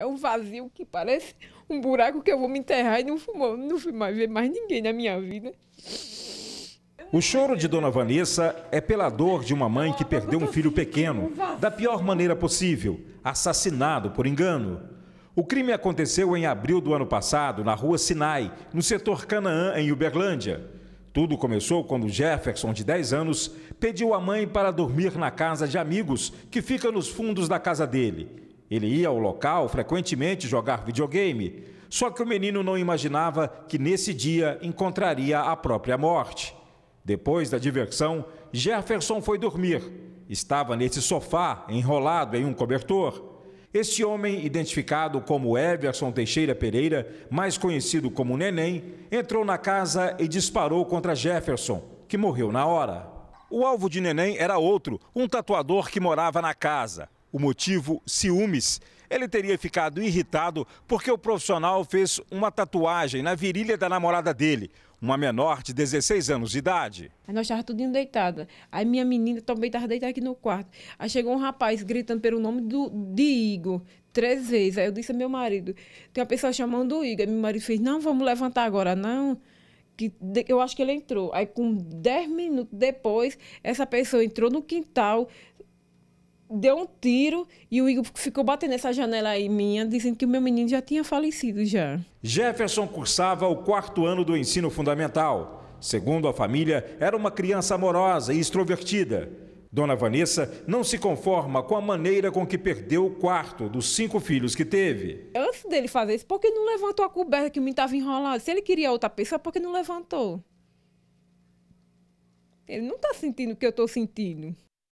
É um vazio que parece um buraco que eu vou me enterrar e não, fumo, não fui mais ver mais ninguém na minha vida. O choro de Dona Vanessa é pela dor de uma mãe que perdeu um filho pequeno, da pior maneira possível, assassinado por engano. O crime aconteceu em abril do ano passado, na rua Sinai, no setor Canaã, em Uberlândia. Tudo começou quando Jefferson, de 10 anos, pediu à mãe para dormir na casa de amigos que fica nos fundos da casa dele. Ele ia ao local frequentemente jogar videogame, só que o menino não imaginava que nesse dia encontraria a própria morte. Depois da diversão, Jefferson foi dormir. Estava nesse sofá, enrolado em um cobertor. Este homem, identificado como Everson Teixeira Pereira, mais conhecido como Neném, entrou na casa e disparou contra Jefferson, que morreu na hora. O alvo de Neném era outro, um tatuador que morava na casa. O motivo, ciúmes. Ele teria ficado irritado porque o profissional fez uma tatuagem na virilha da namorada dele, uma menor de 16 anos de idade. Aí nós estávamos tudo deitada. Aí minha menina também estava deitada aqui no quarto. Aí chegou um rapaz gritando pelo nome do, de Igor, três vezes. Aí eu disse ao meu marido, tem uma pessoa chamando o Igor. Aí meu marido fez, não, vamos levantar agora, não. Que eu acho que ele entrou. Aí com 10 minutos depois, essa pessoa entrou no quintal, deu um tiro e o Igor ficou batendo nessa janela aí minha, dizendo que o meu menino já tinha falecido já. Jefferson cursava o quarto ano do ensino fundamental. Segundo a família, era uma criança amorosa e extrovertida. Dona Vanessa não se conforma com a maneira com que perdeu o quarto dos cinco filhos que teve. Antes dele fazer isso, por que não levantou a coberta que me estava enrolando? Se ele queria outra pessoa, por que não levantou? Ele não está sentindo o que eu estou sentindo.